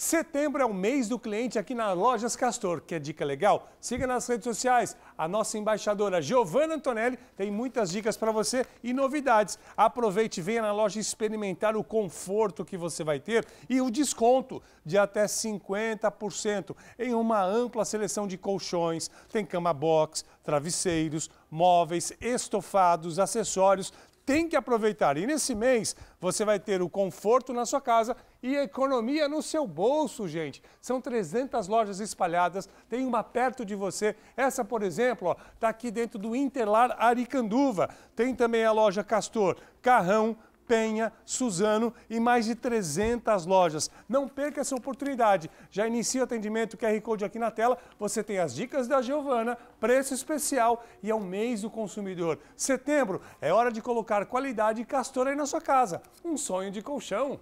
Setembro é o mês do cliente aqui na Lojas Castor. Quer dica legal? Siga nas redes sociais. A nossa embaixadora Giovanna Antonelli tem muitas dicas para você e novidades. Aproveite e venha na loja experimentar o conforto que você vai ter e o desconto de até 50% em uma ampla seleção de colchões. Tem cama box, travesseiros, móveis, estofados, acessórios tem que aproveitar. E nesse mês você vai ter o conforto na sua casa e a economia no seu bolso, gente. São 300 lojas espalhadas, tem uma perto de você. Essa, por exemplo, está aqui dentro do Interlar Aricanduva. Tem também a loja Castor Carrão, Penha, Suzano e mais de 300 lojas. Não perca essa oportunidade. Já inicia o atendimento QR Code aqui na tela. Você tem as dicas da Giovana, preço especial e é o mês do consumidor. Setembro é hora de colocar qualidade e castor aí na sua casa. Um sonho de colchão.